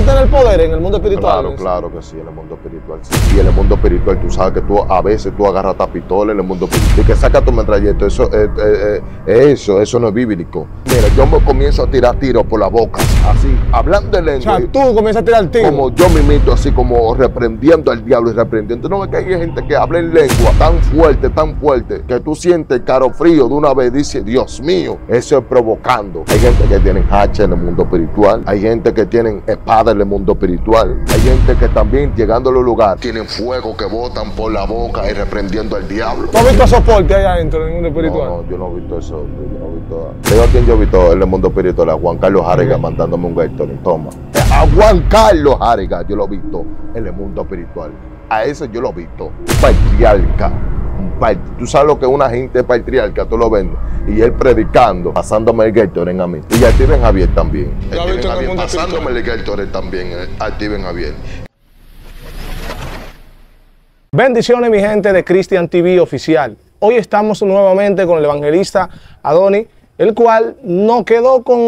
Gracias. en el en el mundo espiritual. Claro, claro que sí, en el mundo espiritual. Sí. Y en el mundo espiritual, tú sabes que tú a veces tú agarras tapitoles en el mundo espiritual y que saca tu metralleta. Eso, es eh, eh, eh, eso, eso no es bíblico. Mira, yo me comienzo a tirar tiros por la boca, así, hablando de lengua. tú comienzas a tirar tiros. Como yo me imito, así como reprendiendo al diablo y reprendiendo. No es que hay gente que habla en lengua tan fuerte, tan fuerte, que tú sientes caro frío de una vez, dice Dios mío, eso es provocando. Hay gente que tiene hacha en el mundo espiritual, hay gente que tiene espada en el mundo espiritual. Hay gente que también llegando a los lugares tienen fuego que botan por la boca y reprendiendo al diablo. ¿No has visto soporte allá adentro en el mundo espiritual? No, yo no he visto eso. Yo he visto. a quien yo he visto en el mundo espiritual, a Juan Carlos Jarega mandándome un gastón. Toma. Eh, a Juan Carlos Jarega yo lo he visto en el mundo espiritual. A ese yo lo he visto. Patriarca tú sabes lo que es una gente patriarca, tú lo ves, y él predicando, pasándome el a mí. Y a Steven Javier también. pasándome el Gatorade también eh, a Javier. Bendiciones mi gente de Christian TV Oficial. Hoy estamos nuevamente con el evangelista Adoni, el cual no quedó con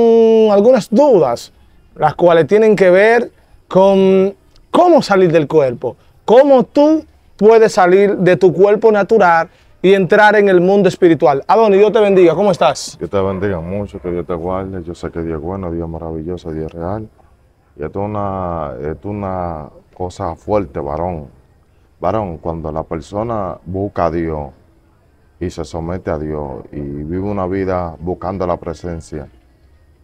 algunas dudas, las cuales tienen que ver con cómo salir del cuerpo, cómo tú puedes salir de tu cuerpo natural y entrar en el mundo espiritual. y Dios te bendiga, ¿cómo estás? Dios te bendiga mucho, que Dios te guarde. Yo sé que Dios es bueno, Dios es maravilloso, Dios es real. Y esto es una, una cosa fuerte, varón. Varón, cuando la persona busca a Dios y se somete a Dios y vive una vida buscando la presencia,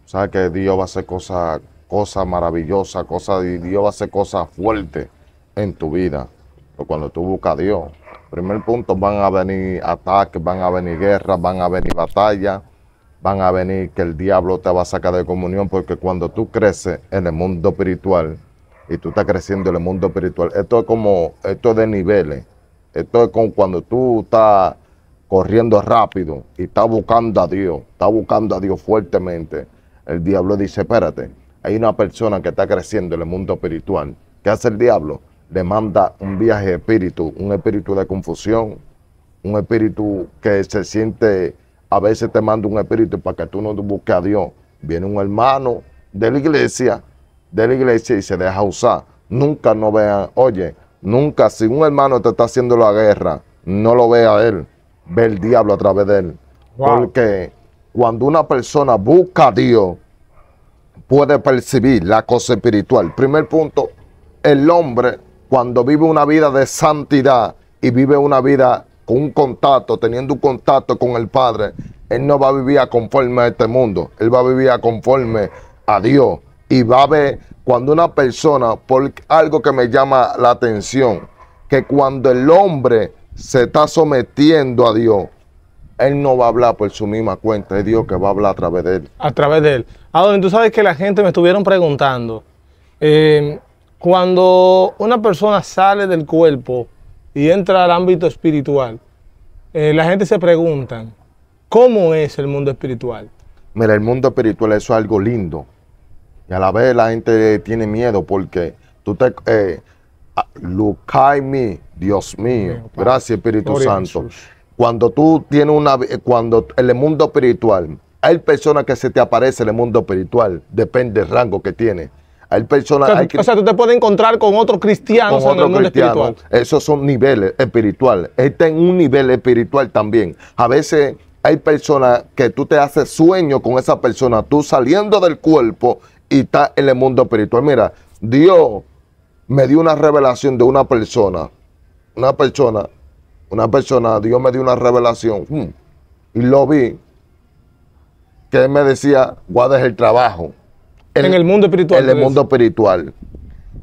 sabe que Dios va a hacer cosas cosa maravillosas, Dios va a hacer cosas fuertes en tu vida. Pero pues cuando tú buscas a Dios, primer punto van a venir ataques, van a venir guerras, van a venir batallas, van a venir que el diablo te va a sacar de comunión, porque cuando tú creces en el mundo espiritual y tú estás creciendo en el mundo espiritual, esto es como, esto es de niveles. Esto es como cuando tú estás corriendo rápido y estás buscando a Dios, estás buscando a Dios fuertemente. El diablo dice, espérate, hay una persona que está creciendo en el mundo espiritual. ¿Qué hace el diablo? manda un viaje espíritu, un espíritu de confusión, un espíritu que se siente, a veces te manda un espíritu para que tú no busques a Dios. Viene un hermano de la iglesia, de la iglesia y se deja usar. Nunca no vean, oye, nunca si un hermano te está haciendo la guerra, no lo vea él, ve el diablo a través de él. Porque cuando una persona busca a Dios, puede percibir la cosa espiritual. Primer punto, el hombre cuando vive una vida de santidad y vive una vida con un contacto, teniendo un contacto con el Padre, él no va a vivir conforme a este mundo, él va a vivir conforme a Dios. Y va a ver cuando una persona, por algo que me llama la atención, que cuando el hombre se está sometiendo a Dios, él no va a hablar por su misma cuenta, es Dios que va a hablar a través de él. A través de él. Adonis, tú sabes que la gente me estuvieron preguntando, eh, cuando una persona sale del cuerpo y entra al ámbito espiritual, eh, la gente se pregunta, ¿cómo es el mundo espiritual? Mira, el mundo espiritual es algo lindo. Y a la vez la gente tiene miedo porque tú te... Eh, ah, Dios mío, gracias Espíritu Santo. Cuando tú tienes una, eh, cuando en el mundo espiritual, hay personas que se te aparecen en el mundo espiritual, depende del rango que tiene. Hay personas. O sea, tú te puedes encontrar con otros cristianos otro espiritual. Esos son niveles espirituales. Está en un nivel espiritual también. A veces hay personas que tú te haces sueño con esa persona, tú saliendo del cuerpo y está en el mundo espiritual. Mira, Dios me dio una revelación de una persona. Una persona, una persona, Dios me dio una revelación. Hmm. y lo vi. Que él me decía, guardes el trabajo en el mundo espiritual. En el pues. mundo espiritual.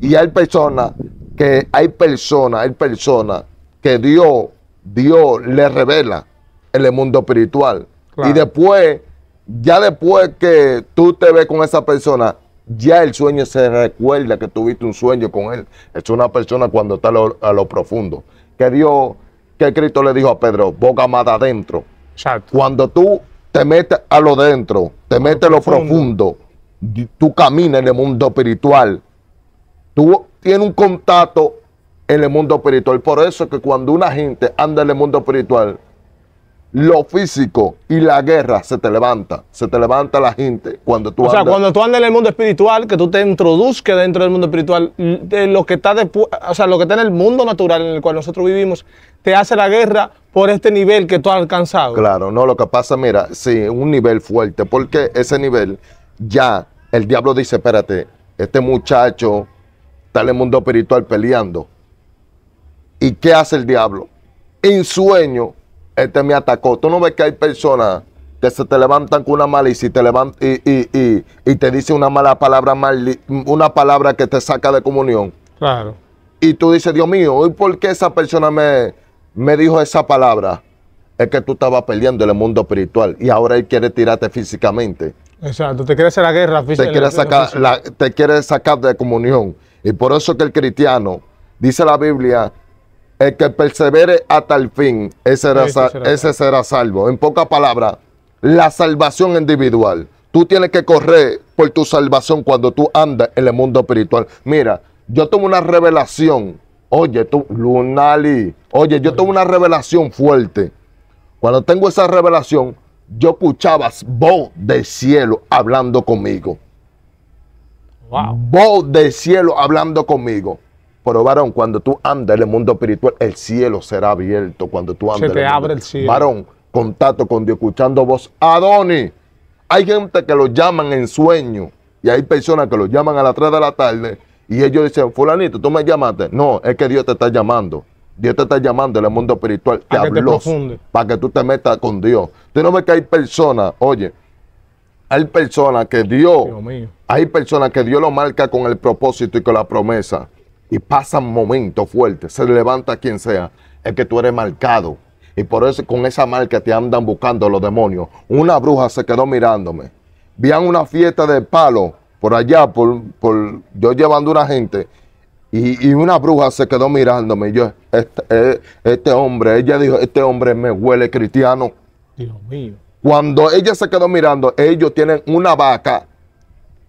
Y hay personas que hay personas, hay personas que Dios, Dios le revela en el mundo espiritual. Y después, ya después que tú te ves con esa persona, ya el sueño se recuerda que tuviste un sueño con él. Es una persona cuando está a lo, profundo. Que Dios, que Cristo le dijo a Pedro, boca más adentro. Cuando tú te metes a lo dentro, te metes a lo profundo tú caminas en el mundo espiritual. Tú tienes un contacto en el mundo espiritual. Por eso es que cuando una gente anda en el mundo espiritual, lo físico y la guerra se te levanta. Se te levanta la gente cuando tú O sea, cuando tú andas en el mundo espiritual, que tú te introduzcas dentro del mundo espiritual, de lo que está después, o sea, lo que está en el mundo natural en el cual nosotros vivimos, te hace la guerra por este nivel que tú has alcanzado. Claro, no, lo que pasa, mira, sí, un nivel fuerte, porque ese nivel ya el diablo dice, espérate, este muchacho está en el mundo espiritual peleando. ¿Y qué hace el diablo? En sueño, este me atacó. Tú no ves que hay personas que se te levantan con una malicia y te, dicen y, te dice una mala palabra, una palabra que te saca de comunión. Claro. Y tú dices, Dios mío, ¿y por qué esa persona me, me dijo esa palabra? Es que tú estabas peleando en el mundo espiritual y ahora él quiere tirarte físicamente. Exacto, te quiere hacer la guerra Te quiere, sacar, te sacar de comunión. Y por eso que el cristiano, dice la Biblia, el que persevere hasta el fin, ese, será, este ese será salvo. En pocas palabras, la salvación individual. Tú tienes que correr por tu salvación cuando tú andas en el mundo espiritual. Mira, yo tengo una revelación. Oye, tú, Lunali. Oye, yo tengo una revelación fuerte. Cuando tengo esa revelación, yo escuchaba voz del cielo hablando conmigo. Voz del cielo hablando conmigo. Pero varón, cuando tú andas en el mundo espiritual, el cielo será abierto. Cuando tú andas. Se te abre el cielo. Varón, contacto con Dios, escuchando voz. Adoni. Hay gente que lo llaman en sueño. Y hay personas que lo llaman a las 3 de la tarde. Y ellos dicen, fulanito, tú me llamaste. No, es que Dios te está llamando. Dios te está llamando en el mundo espiritual, te habló para que tú te metas con Dios. Tú no ves que hay personas, oye, hay personas que Dios, hay personas que Dios lo marca con el propósito y con la promesa y pasan momentos fuertes, se levanta quien sea, es que tú eres marcado y por eso con esa marca te andan buscando los demonios. Una bruja se quedó mirándome. Vían una fiesta de palo por allá, por, por yo llevando una gente y, una bruja se quedó mirándome. Yo, este, eh, este, hombre, ella dijo, este hombre me huele cristiano. Dios mío. Cuando ella se quedó mirando, ellos tienen una vaca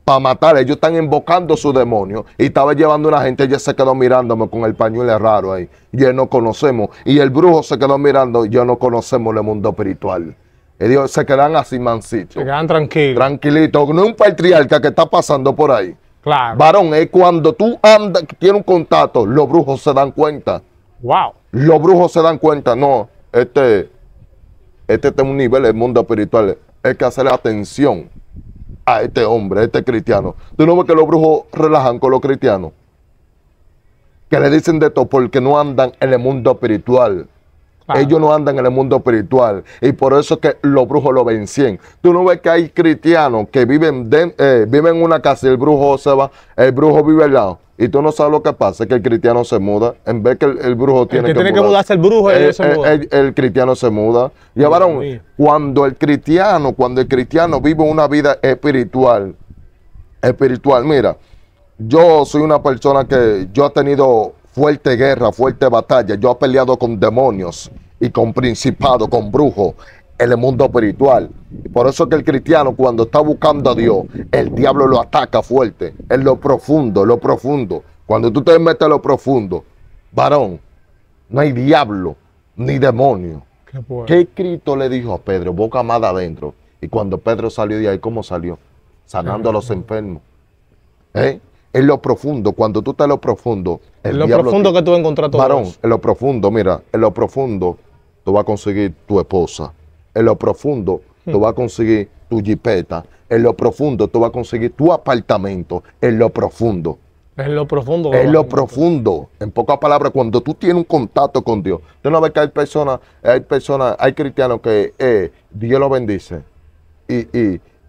para matar. Ellos están invocando su demonio. Y estaba llevando una gente, ella se quedó mirándome con el pañuelo raro ahí. Yo no conocemos. Y el brujo se quedó mirando, yo no conocemos el mundo espiritual. Ellos se quedan así mansitos. Se quedan tranquilos. Tranquilitos. No es un patriarca que está pasando por ahí. Claro. Varón, es cuando tú andas, tienes un contacto, los brujos se dan cuenta. Wow. Los brujos se dan cuenta, no, este, este es un nivel del mundo espiritual. Es que hacerle atención a este hombre, a este cristiano. de nuevo que los brujos relajan con los cristianos. Que le dicen de todo porque no andan en el mundo espiritual. Ellos no andan en el mundo espiritual y por eso es que los brujos lo vencien. Tú no ves que hay cristianos que viven, eh, viven en una casa y el brujo se va, el brujo vive al lado. Y tú no sabes lo que pasa, es que el cristiano se muda. En vez que el, brujo tiene que, que, que mudarse el brujo, el, el, cristiano se muda. Y ahora, cuando el cristiano, cuando el cristiano vive una vida espiritual, espiritual, mira, yo soy una persona que yo he tenido fuerte guerra, fuerte batalla. Yo he peleado con demonios y con principados, con brujos en el mundo espiritual. Por eso que el cristiano cuando está buscando a Dios, el diablo lo ataca fuerte, en lo profundo, lo profundo. Cuando tú te metes en lo profundo, varón, no hay diablo ni demonio. Qué, ¿Qué Cristo le dijo a Pedro? Boca más adentro. Y cuando Pedro salió de ahí, ¿cómo salió? Sanando a los enfermos. ¿Eh? en lo profundo, cuando tú estás en lo profundo. En lo profundo que tú encontrar Varón, en lo profundo, mira, en lo profundo tú vas a conseguir tu esposa. En lo profundo hmm. tú vas a conseguir tu jipeta. En lo profundo tú vas a conseguir tu apartamento. En lo profundo. En lo profundo. En lo profundo. En pocas palabras, cuando tú tienes un contacto con Dios, tú no ves que hay personas, hay personas, hay cristianos que eh, Dios lo bendice y,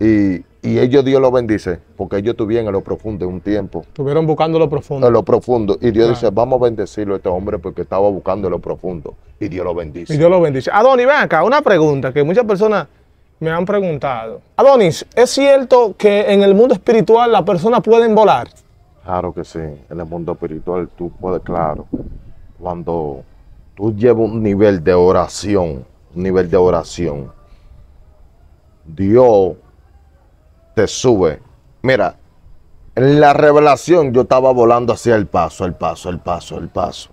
y y ellos Dios lo bendice, porque ellos estuvieron en lo profundo un tiempo. Estuvieron buscando lo profundo. En lo profundo. Y Dios dice, vamos a bendecirlo a este hombre porque estaba buscando lo profundo. Y Dios lo bendice. Y Dios lo bendice. Adonis, ven acá, una pregunta que muchas personas me han preguntado. Adonis, ¿es cierto que en el mundo espiritual las personas pueden volar? Claro que sí. En el mundo espiritual tú puedes, claro. Cuando tú llevas un nivel de oración, un nivel de oración, Dios te sube. Mira, en la revelación yo estaba volando hacia el paso, el paso, el paso, el paso.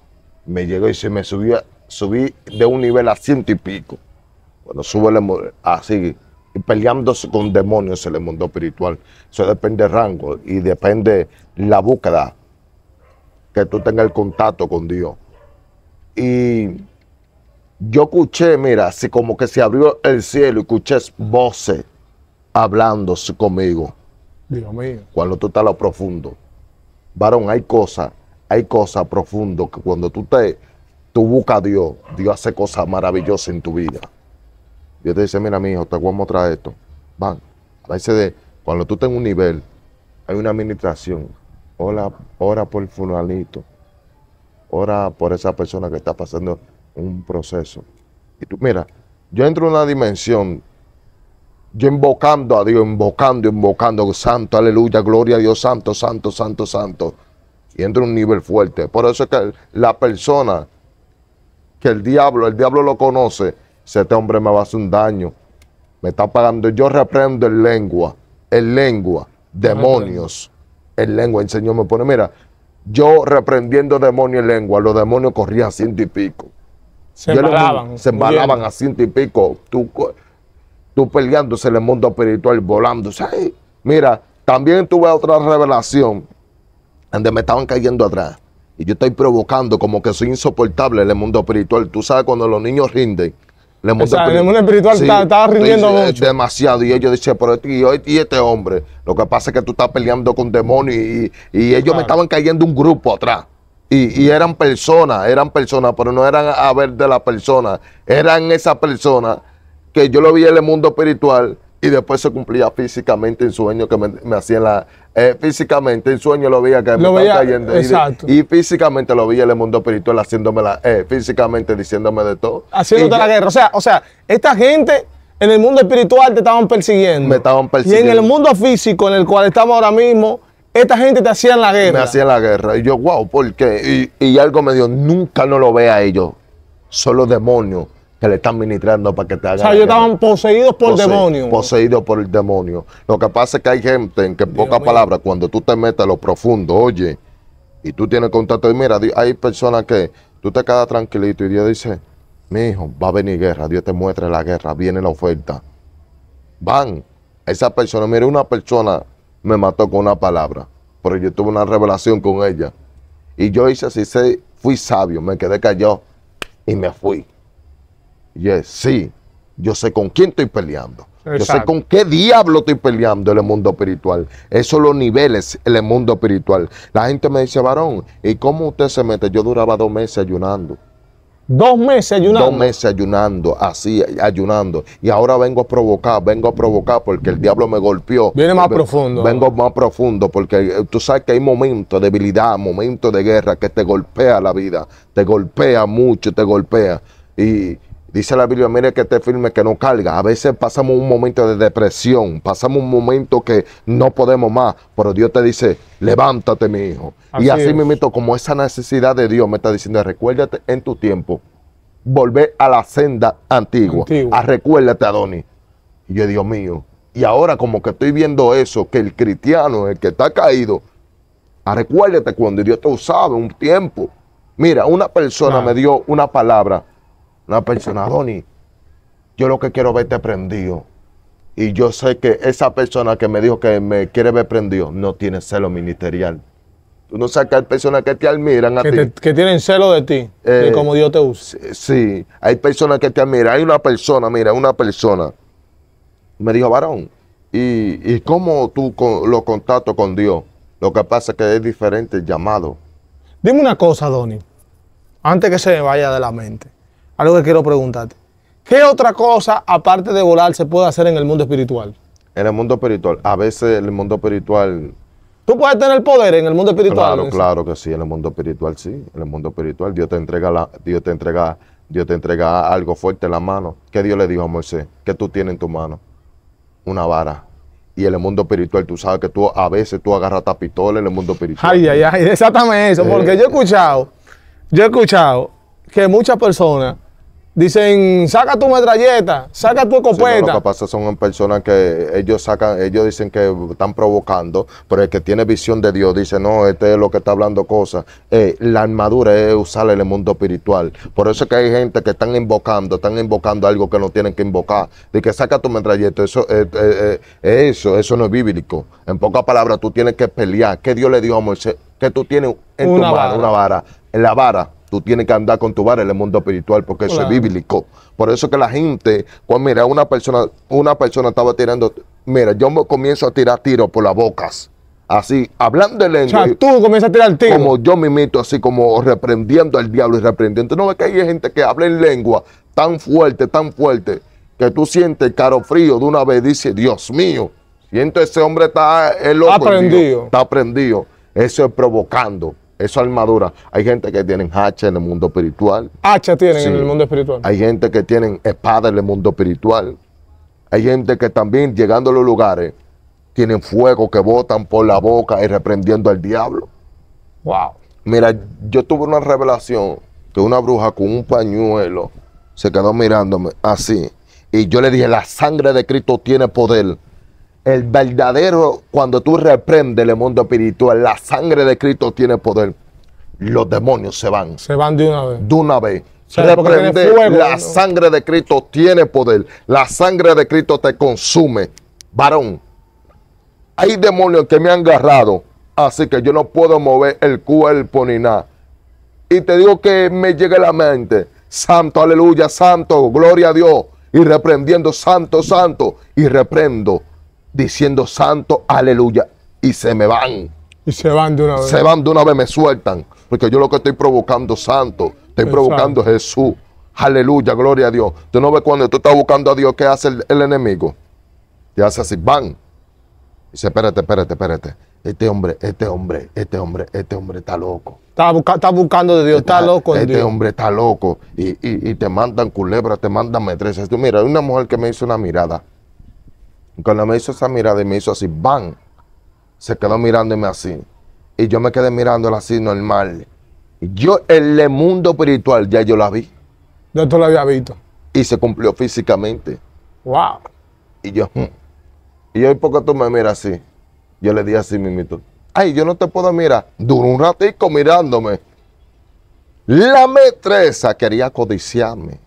Me llegó y se me subía, subí de un nivel a ciento y pico. cuando sube así, y con demonios en el mundo espiritual. Eso depende del rango y depende la búsqueda que tú tengas el contacto con Dios. Y yo escuché, mira, así como que se abrió el cielo y escuché voces hablando conmigo. Dios mío. Cuando tú estás a lo profundo. Varón, hay cosas, hay cosas profundas que cuando tú te, tú buscas a Dios, Dios hace cosas maravillosas en tu vida. Dios te dice, mira, mi hijo, te voy a mostrar esto. Van. a se de, cuando tú estás en un nivel, hay una administración. Ora, ora por fulanito. Ora por esa persona que está pasando un proceso. Y tú, mira, yo entro en una dimensión yo invocando a Dios, invocando, invocando, santo, aleluya, gloria a Dios, santo, santo, santo, santo. Y entra un nivel fuerte. Por eso es que la persona que el diablo, el diablo lo conoce, si este hombre me va a hacer un daño, me está pagando. Yo reprendo el lengua, el lengua, demonios, el lengua. El Señor me pone, mira, yo reprendiendo demonios en lengua, los demonios corrían a ciento y pico. Se embalaban. se embalaban a ciento y pico. Tú, tú peleándose en el mundo espiritual, volando. ¿sabes? Mira, también tuve otra revelación donde me estaban cayendo atrás. Y yo estoy provocando como que soy insoportable en el mundo espiritual. Tú sabes cuando los niños rinden. El mundo o sea, el mundo espiritual estaba rindiendo eh, Demasiado. Y ellos dicen, pero este, y, y, este hombre, lo que pasa es que tú estás peleando con demonios y, ellos me estaban cayendo un grupo atrás. Y, eran personas, eran personas, pero no eran a ver de la persona. Eran esas personas que yo lo vi en el mundo espiritual y después se cumplía físicamente en sueño que me, hacían la eh, físicamente en sueño lo veía que me estaba cayendo exacto. Y, físicamente lo vi en el mundo espiritual haciéndome la eh, físicamente diciéndome de todo haciéndote la guerra o sea o sea esta gente en el mundo espiritual te estaban persiguiendo me estaban persiguiendo y en el mundo físico en el cual estamos ahora mismo esta gente te hacía la guerra. Me hacían la guerra. Y yo, wow, ¿por qué? Y, algo me dio. nunca no lo vea ellos. Son los demonios que le están ministrando para que te hagan. O sea, ellos estaban poseídos por demonios. Poseídos por el demonio. Lo que pasa es que hay gente en que, en pocas palabras, cuando tú te metes a lo profundo, oye, y tú tienes contacto, y mira, hay personas que tú te quedas tranquilito y Dios dice, mi hijo, va a venir guerra, Dios te muestra la guerra, viene la oferta. Van. Esa persona, mire, una persona me mató con una palabra, pero yo tuve una revelación con ella. Y yo hice así, fui sabio, me quedé callado y me fui. Yes, sí, yo sé con quién estoy peleando. Yo sé con qué diablo estoy peleando en el mundo espiritual. Esos son los niveles en el mundo espiritual. La gente me dice, varón, ¿y cómo usted se mete? Yo duraba dos meses ayunando. Dos meses ayunando. Dos meses ayunando, así, ayunando. Y ahora vengo a provocar, vengo a provocar porque el diablo me golpeó. Viene más profundo. Vengo más profundo porque eh, tú sabes que hay momentos de debilidad, momentos de guerra que te golpea la vida, te golpea mucho, te golpea. Y, Dice la Biblia, mire que te firme, que no carga. A veces pasamos un momento de depresión, pasamos un momento que no podemos más, pero Dios te dice, levántate mi hijo. y así me meto como esa necesidad de Dios me está diciendo, recuérdate en tu tiempo, volver a la senda antigua, a recuérdate Adonis. Y yo, Dios mío, y ahora como que estoy viendo eso, que el cristiano, el que está caído, a ah, recuérdate cuando Dios te usaba un tiempo. Mira, una persona me dio una palabra una persona, Donny, yo lo que quiero verte prendido. Y yo sé que esa persona que me dijo que me quiere ver prendido no tiene celo ministerial. Tú no sabes que hay personas que te admiran a que ti. que tienen celo de ti, de eh, cómo Dios te usa. Sí, hay personas que te admiran. Hay una persona, mira, una persona. Me dijo, varón, ¿y, y cómo tú lo contacto con Dios? Lo que pasa es que es diferente el llamado. Dime una cosa, Donny, antes que se me vaya de la mente algo que quiero preguntarte. ¿Qué otra cosa, aparte de volar, se puede hacer en el mundo espiritual? En el mundo espiritual, a veces el mundo espiritual... ¿Tú puedes tener poder en el mundo espiritual? Claro, claro que sí, en el mundo espiritual sí. En el mundo espiritual Dios te entrega, la, Dios te entrega, Dios te entrega algo fuerte en la mano. ¿Qué Dios le dijo a Moisés? ¿Qué tú tienes en tu mano? Una vara y en el mundo espiritual, tú sabes que tú a veces tú agarras pistola en el mundo espiritual. Ay, ay, ay, exactamente eso, porque yo he eh. escuchado, yo he escuchado que muchas personas Dicen, saca tu metralleta, saca tu escopeta. lo que pasa son personas que ellos sacan, ellos dicen que están provocando, pero el que tiene visión de Dios dice, no, este es lo que está hablando cosas. Eh, la armadura es usar el mundo espiritual. Por eso es que hay gente que están invocando, están invocando algo que no tienen que invocar. De que saca tu metralleta, eso, eh, eh, eso, eso no es bíblico. En pocas palabras, tú tienes que pelear. ¿Qué Dios le dio a Moisés? Que tú tienes en tu mano una vara, en la vara tú tienes que andar con tu vara en el mundo espiritual porque eso es bíblico. Por eso que la gente, cuando pues mira, una persona, una persona estaba tirando, mira, yo comienzo a tirar tiros por las bocas. Así, hablando de lengua. O sea, tú comienzas a tirar tiros. Como yo me imito, así como reprendiendo al diablo y reprendiendo. No ves que hay gente que habla en lengua tan fuerte, tan fuerte, que tú sientes caro frío de una vez, dice, Dios mío. Siento ese hombre está el eh, Aprendido. está aprendido. Eso es provocando esa armadura. Hay gente que tienen hacha en el mundo espiritual. Hacha tienen en el mundo espiritual. Hay gente que tienen espada en el mundo espiritual. Hay gente que también llegando a los lugares tienen fuego que botan por la boca y reprendiendo al diablo. Wow. Mira, yo tuve una revelación que una bruja con un pañuelo se quedó mirándome así. Y yo le dije, la sangre de Cristo tiene poder. El verdadero, cuando tú reprendes el mundo espiritual, la sangre de Cristo tiene poder. Los demonios se van. Se van de una vez. De una vez. la sangre de Cristo tiene poder. La sangre de Cristo te consume. Varón, hay demonios que me han agarrado, así que yo no puedo mover el cuerpo ni nada. Y te digo que me llegue la mente, santo, aleluya, santo, gloria a Dios. Y reprendiendo, santo, santo, y reprendo diciendo santo, aleluya, y se me van. Y se van de una vez. Se van de una vez, me sueltan. Porque yo lo que estoy provocando, santo, estoy provocando Jesús. Aleluya, gloria a Dios. Tú no ves cuando tú estás buscando a Dios, ¿qué hace el, enemigo? Te hace así, van. Dice, espérate, espérate, espérate. Este hombre, este hombre, este hombre, este hombre está loco. Está, buscando de Dios, está, este loco. Este hombre está loco. Y, te mandan culebras, te mandan metreces. Mira, hay una mujer que me hizo una mirada cuando me hizo esa mirada y me hizo así, ¡bam! Se quedó mirándome así. Y yo me quedé mirándola así normal. Yo, el mundo espiritual, ya yo la vi. Ya tú la había visto. Y se cumplió físicamente. ¡Wow! Y yo, hmm". y hoy poco tú me miras así. Yo le di así mito. Ay, yo no te puedo mirar. Duró un ratico mirándome. La metresa quería codiciarme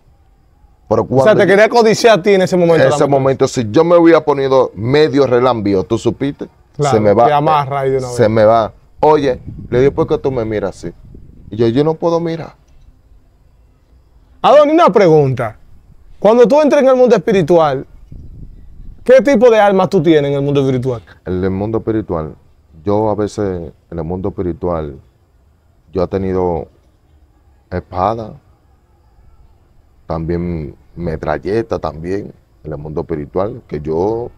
o sea, te quería codiciar a ti en ese momento. En ese momento, si yo me hubiera ponido medio relambio, ¿tú supiste? Claro, se me va. Se me va. Oye, le digo, ¿por qué tú me miras así? Y yo, yo no puedo mirar. Adón, una pregunta. Cuando tú entras en el mundo espiritual, ¿qué tipo de almas tú tienes en el mundo espiritual? En el mundo espiritual, yo a veces, en el mundo espiritual, yo he tenido espada, también metralleta, también en el mundo espiritual, que yo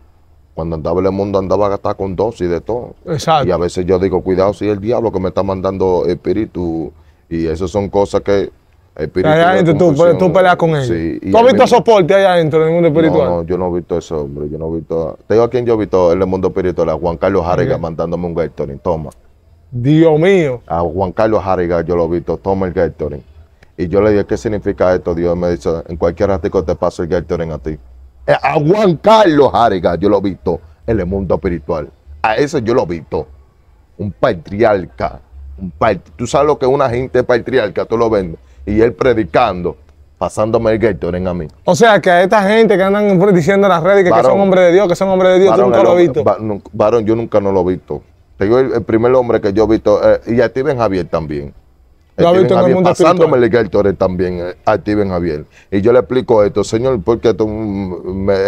cuando andaba en el mundo andaba hasta con dosis de todo. Exacto. Y a veces yo digo, cuidado si es el diablo que me está mandando espíritu. Y esas son cosas que... Espíritu allá tú, peleas con él. Sí, ¿Tú has visto soporte allá adentro en el mundo espiritual? No, no, yo no he visto a ese hombre. Yo no he visto... Tengo a quien yo he visto en el mundo espiritual, a Juan Carlos Jarega mandándome un Gatorade. Toma. Dios mío. A Juan Carlos Jarega yo lo he visto. Toma el Gatorade. Y yo le dije, ¿qué significa esto? Dios me dice, en cualquier ratico te paso el Gatorade a ti. Eh, a Juan Carlos Jarega yo lo he visto en el mundo espiritual. A ese yo lo he visto. Un patriarca. Un Tú sabes lo que es una gente patriarca, tú lo ves. Y él predicando pasándome el Gatorade a mí. O sea, que a esta gente que andan diciendo en las redes que, son hombres de Dios, que son hombres de Dios, yo nunca lo he visto. Varón, yo nunca no lo he visto. Te el, primer hombre que yo he visto, eh, y a Steven Javier también pasándome el pasándome también eh, a Steven Javier. Y yo le explico esto, señor, porque tú,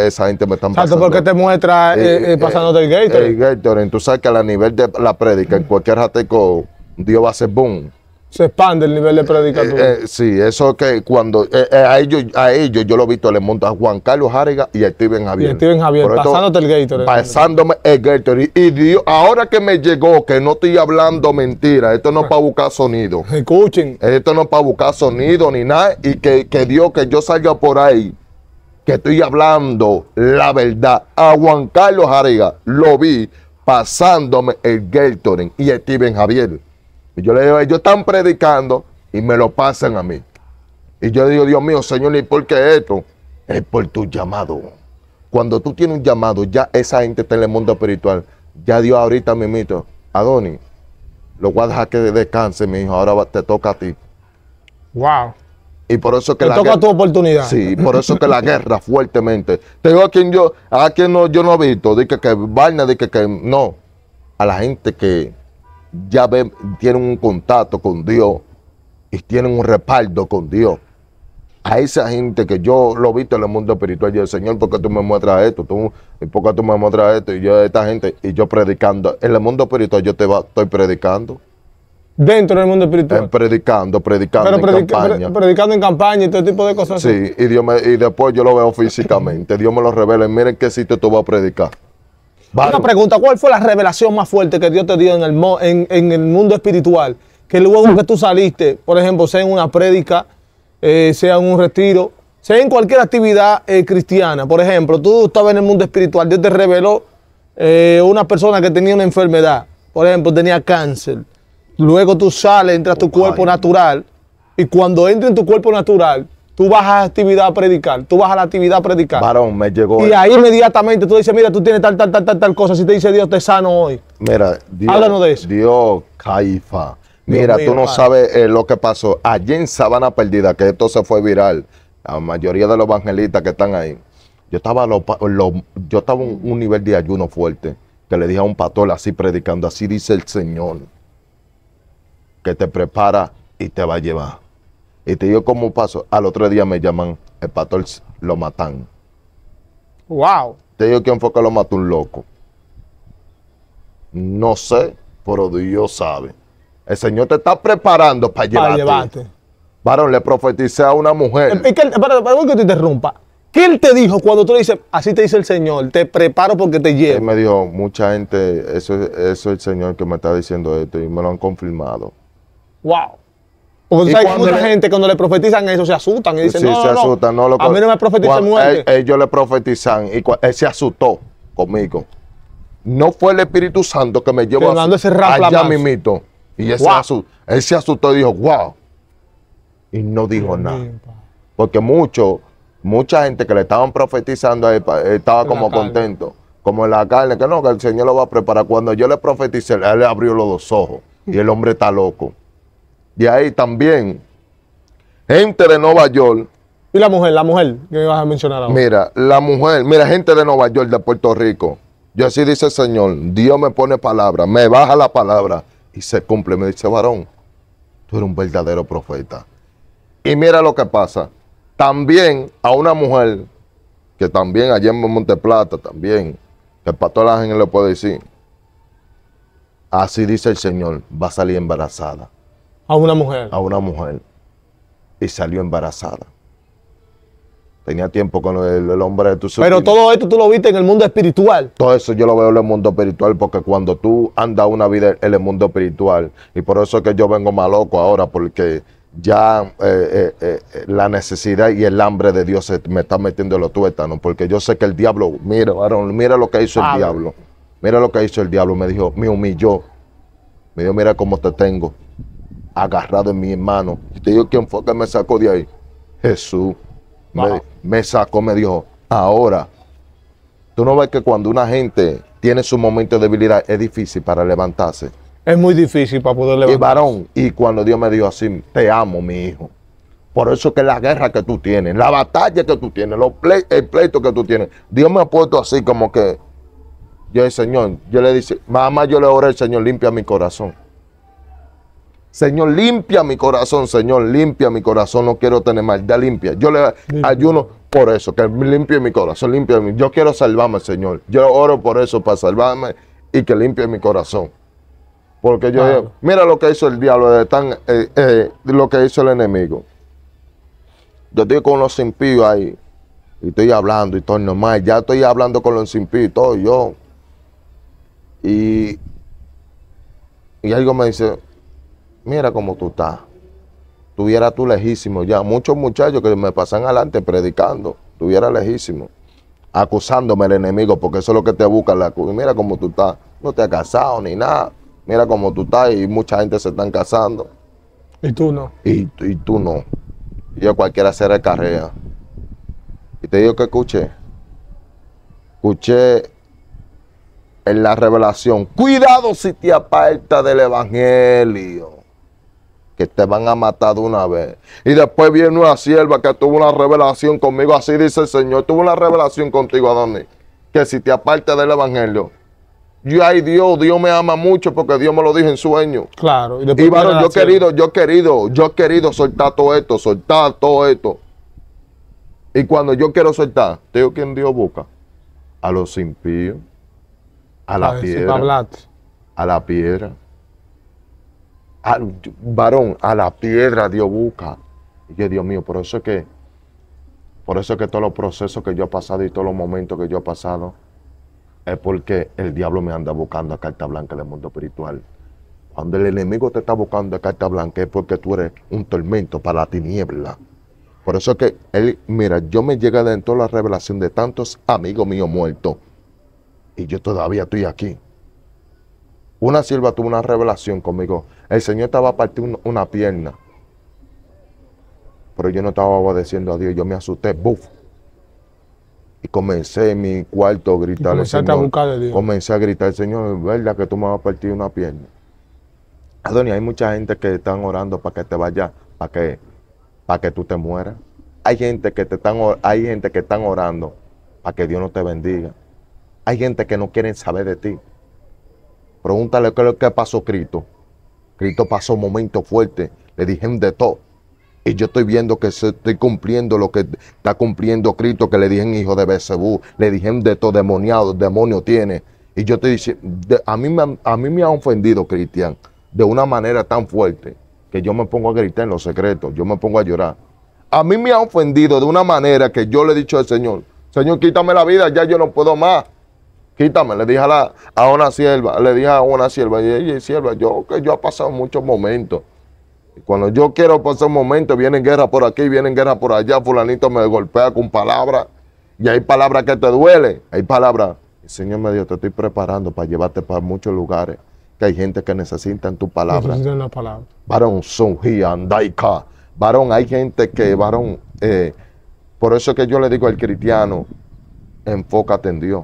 esa gente me está pasando. porque te muestra eh, eh, pasando el Gatorade. El Gatorade, tú sabes que a nivel de la prédica, en cualquier jateco, Dios va a hacer boom. Se expande el nivel de predicatura. Eh, eh, sí, eso que cuando eh, a ellos a ellos yo lo he visto, le monto a Juan Carlos Jariga y a Steven Javier. Y a Steven Javier, pasándote el Gatorade. Pasándome el Gatorade. Y Dios, ahora que me llegó, que no estoy hablando mentira, esto no es para buscar sonido. Escuchen. Esto no es para buscar sonido ni nada. Y que, que Dios, que yo salga por ahí que estoy hablando la verdad. A Juan Carlos Jariga lo vi pasándome el Geltoren y a Steven Javier. Y yo le digo, ellos están predicando y me lo pasan a mí. Y yo digo, Dios mío, Señor, ¿y por qué esto? Es por tu llamado. Cuando tú tienes un llamado, ya esa gente está en el mundo espiritual. Ya Dios ahorita me mito, Adoni, lo guardas a dejar que descanse, mi hijo, ahora te toca a ti. Wow. Y por eso que te toca guerra, tu oportunidad. Sí, por eso que la guerra fuertemente. Tengo a quien yo, a quien no, yo no he visto, dije que, que vaina, de que no. A la gente que, ya tienen un contacto con Dios y tienen un respaldo con Dios. A esa gente que yo lo he visto en el mundo espiritual, y yo, Señor, ¿por qué tú me muestras esto? ¿Tú, ¿Por qué tú me muestras esto? Y yo, esta gente, y yo predicando. En el mundo espiritual yo te estoy predicando. Dentro del mundo espiritual. predicando, predicando en campaña. predicando en campaña y todo tipo de cosas. Sí, Y, Dios y después yo lo veo físicamente. Dios me lo revela. Y miren qué sitio tú vas a predicar. Una pregunta, ¿cuál fue la revelación más fuerte que Dios te dio en el, mundo espiritual? Que luego que tú saliste, por ejemplo, sea en una prédica, eh, sea en un retiro, sea en cualquier actividad eh, cristiana. Por ejemplo, tú estabas en el mundo espiritual, Dios te reveló eh, una persona que tenía una enfermedad, por ejemplo, tenía cáncer. Luego tú sales, entras a tu cuerpo natural, y cuando entras en tu cuerpo natural, Tú vas a actividad a predicar, tú vas a la actividad a predicar. Varón, me llegó. Y ahí inmediatamente tú dices, mira, tú tienes tal, tal, tal, tal, tal cosa. Si te dice Dios, te sano hoy. Mira, Dios. Háblanos de eso. Dios, Caifa. Mira, tú no sabes eh, lo que pasó. Allí en Sabana Perdida, que esto se fue viral, la mayoría de los evangelistas que están ahí, yo estaba, en yo estaba un, un nivel de ayuno fuerte, que le dije a un pastor así predicando, así dice el Señor, que te prepara y te va a llevar. Y te digo cómo pasó. Al otro día me llaman, el pastor lo matan. Wow. Te digo quién fue que lo mató un loco. No sé, pero Dios sabe. El Señor te está preparando para, para llevarte. Varón, le profeticé a una mujer. ¿Y que, que te interrumpa. ¿Qué él te dijo cuando tú le dices, así te dice el Señor, te preparo porque te llevo? Él me dijo, mucha gente, eso, eso es el Señor que me está diciendo esto y me lo han confirmado. Wow. Porque hay mucha gente cuando le profetizan eso se asustan y dicen, sí, se no, asustan, a mí no me profetizan muerte. ellos le profetizan y él se asustó conmigo. No fue el Espíritu Santo que me llevó a, ese allá mito. Y él, se asustó, él se asustó y dijo, wow. Y no dijo nada. Porque mucho, mucha gente que le estaban profetizando eh, estaba como contento. Como en la carne, que no, que el Señor lo va a preparar. Cuando yo le profeticé, él le abrió los dos ojos. Mm. Y el hombre está loco. De ahí también, gente de Nueva York. ¿Y la mujer? La mujer que ibas a mencionar ahora. Mira, la mujer, mira, gente de Nueva York, de Puerto Rico. Yo así dice el Señor, Dios me pone palabra, me baja la palabra y se cumple. Me dice, varón, tú eres un verdadero profeta. Y mira lo que pasa. También a una mujer, que también allá en Monteplata, también, que el pastor Ángel le puede decir, así dice el Señor, va a salir embarazada. A una mujer. A una mujer. Y salió embarazada. Tenía tiempo con el, hombre de tu Pero todo esto tú lo viste en el mundo espiritual. Todo eso yo lo veo en el mundo espiritual porque cuando tú andas una vida en el mundo espiritual, y por eso que yo vengo más loco ahora, porque ya eh, eh, eh, la necesidad y el hambre de Dios me está metiendo en los tuétanos, porque yo sé que el diablo, mira, mira lo que hizo el diablo. Mira lo que hizo el diablo. Me dijo, me humilló. Me dijo, mira cómo te tengo agarrado en mi hermano. Y te digo, ¿quién fue que me sacó de ahí? Jesús. Me, sacó, me dijo, ahora, tú no ves que cuando una gente tiene su momento de debilidad es difícil para levantarse. Es muy difícil para poder levantarse. Y varón, y cuando Dios me dijo así, te amo, mi hijo. Por eso que la guerra que tú tienes, la batalla que tú tienes, el pleito que tú tienes, Dios me ha puesto así como que, yo el Señor, yo le dije, mamá, yo le oré al Señor, limpia mi corazón. Señor, limpia mi corazón, Señor, limpia mi corazón, no quiero tener mal, maldad limpia. Yo le ayuno por eso, que limpie mi corazón, limpia mi... Yo quiero salvarme, Señor. Yo oro por eso, para salvarme y que limpie mi corazón. Porque yo, mira lo que hizo el diablo, eh, eh, lo que hizo el enemigo. Yo estoy con los impíos ahí, y estoy hablando y todo normal, ya estoy hablando con los impíos y todo, yo. Y, y algo me dice, mira cómo tú estás. Tuviera tú lejísimo ya. Muchos muchachos que me pasan adelante predicando, tuviera lejísimo. Acusándome el enemigo, porque eso es lo que te busca. La, mira cómo tú estás. No te has casado ni nada. Mira cómo tú estás y mucha gente se están casando. Y tú no. Y, y tú no. Yo cualquiera se carrera. Y te digo que escuché. Escuché en la revelación. Cuidado si te aparta del Evangelio que te van a matar de una vez. Y después viene una sierva que tuvo una revelación conmigo, así dice el Señor, tuvo una revelación contigo, Adonis, que si te apartas del Evangelio, yo, hay Dios, Dios me ama mucho porque Dios me lo dijo en sueño. Claro. Y, yo he querido, yo querido, yo querido soltar todo esto, soltar todo esto. Y cuando yo quiero soltar, tengo quien Dios busca. A los impíos, a la piedra. a la piedra al varón, a la piedra Dios busca. Y yo, Dios mío, por eso es que, por eso es que todos los procesos que yo he pasado y todos los momentos que yo he pasado, es porque el diablo me anda buscando a carta blanca del mundo espiritual. Cuando el enemigo te está buscando a carta blanca es porque tú eres un tormento para la tiniebla. Por eso es que él, mira, yo me llega dentro de la revelación de tantos amigos míos muertos y yo todavía estoy aquí. Una silva tuvo una revelación conmigo. El Señor estaba a partir una pierna. Pero yo no estaba obedeciendo a Dios. Yo me asusté. ¡Buf! Y comencé en mi cuarto a gritar. Comencé a a gritar, Señor, es verdad que tú me vas a partir una pierna. Adoni, hay mucha gente que están orando para que te vayas, para que, para que tú te mueras. Hay gente que te están, hay gente que están orando para que Dios no te bendiga. Hay gente que no quieren saber de ti. Pregúntale qué lo pasó Cristo. Cristo pasó un momento fuerte. Le dijeron de todo. Y yo estoy viendo que estoy cumpliendo lo que está cumpliendo Cristo, que le dijeron hijo de Bezebú, le dijeron de todo demoniado, demonio tiene. Y yo estoy diciendo, a, mí me, a mí me ha ofendido Cristian de una manera tan fuerte que yo me pongo a gritar en los secretos, yo me pongo a llorar. A mí me ha ofendido de una manera que yo le he dicho al Señor, Señor, quítame la vida, ya yo no puedo más. Quítame, le dije a, la, a una sierva, le dije a una sierva, y sierva, yo que yo he pasado muchos momentos. Cuando yo quiero pasar un momento, vienen guerras por aquí, vienen guerras por allá, fulanito me golpea con palabras. Y hay palabras que te duele, hay palabras. Señor me dijo, te estoy preparando para llevarte para muchos lugares, que hay gente que necesitan tu palabra. Necesitan la palabra. Varón, andaika. Varón, hay gente que, varón, eh, por eso que yo le digo al cristiano, enfócate en Dios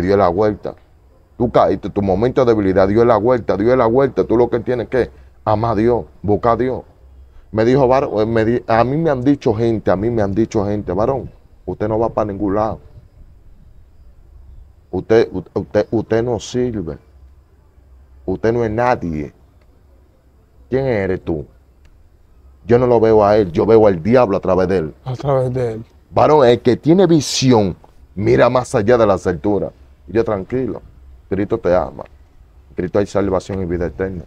dio la vuelta. Tú caíste, tu momento de debilidad dio la vuelta, dio la vuelta. Tú lo que tienes que amar a Dios, buscar a Dios. Me dijo, eh, me, a mí me han dicho gente, a mí me han dicho gente, varón, usted no va para ningún lado. Usted, usted, usted no sirve. Usted no es nadie. ¿Quién eres tú? Yo no lo veo a él, yo veo al diablo a través de él. A través de él. Varón, el que tiene visión mira más allá de las alturas. Y yo tranquilo, Cristo te ama, Cristo hay salvación y vida eterna.